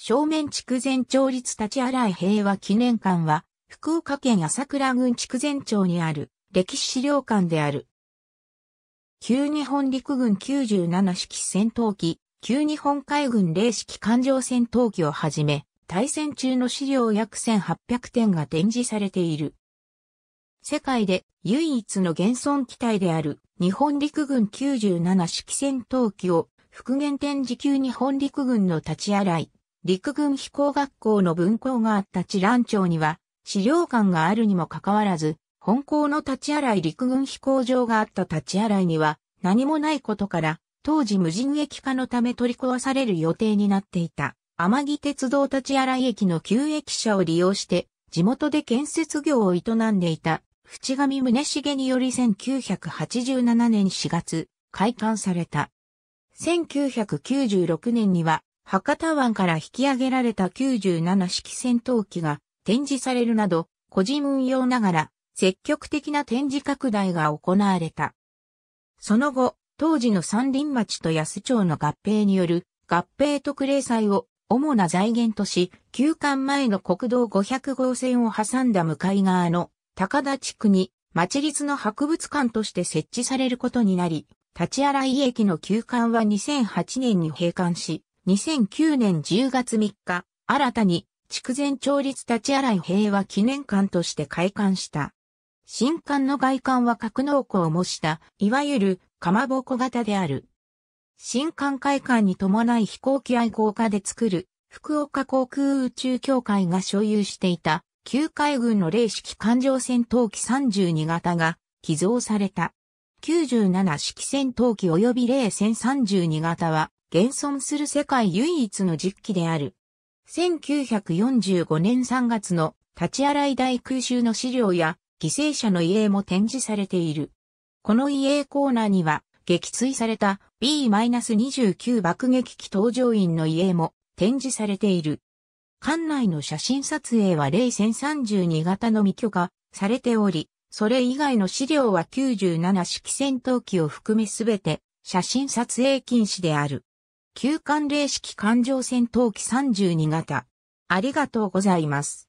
正面筑前町立立荒井平和記念館は、福岡県朝倉郡筑前町にある歴史資料館である。旧日本陸軍97式戦闘機、旧日本海軍0式艦上戦闘機をはじめ、対戦中の資料約1800点が展示されている。世界で唯一の現存機体である日本陸軍97式戦闘機を復元展示旧日本陸軍の立ち洗い陸軍飛行学校の分校があった知覧町には、資料館があるにもかかわらず、本校の立ち洗い陸軍飛行場があった立ち洗いには何もないことから、当時無人駅化のため取り壊される予定になっていた。天城鉄道立ち洗い駅の旧駅舎を利用して、地元で建設業を営んでいた、淵上宗茂により1987年4月、開館された。1996年には、博多湾から引き上げられた97式戦闘機が展示されるなど、個人運用ながら積極的な展示拡大が行われた。その後、当時の三輪町と安町の合併による合併特例祭を主な財源とし、休館前の国道500号線を挟んだ向かい側の高田地区に町立の博物館として設置されることになり、立ち洗い駅の休館は2008年に閉館し、2009年10月3日、新たに、筑前町立立ち洗い平和記念館として開館した。新館の外観は格納庫を模した、いわゆる、かまぼこ型である。新館開館に伴い飛行機愛好家で作る、福岡航空宇宙協会が所有していた、旧海軍の零式艦上戦闘機32型が寄贈された。97式戦闘機及び霊戦32型は現存する世界唯一の実機である。1945年3月の立ち洗い大空襲の資料や犠牲者の遺影も展示されている。この遺影コーナーには撃墜された B-29 爆撃機搭乗員の遺影も展示されている。館内の写真撮影は0 0 32型の未許可されており、それ以外の資料は97式戦闘機を含めすべて写真撮影禁止である。旧寒冷式環状戦闘機32型。ありがとうございます。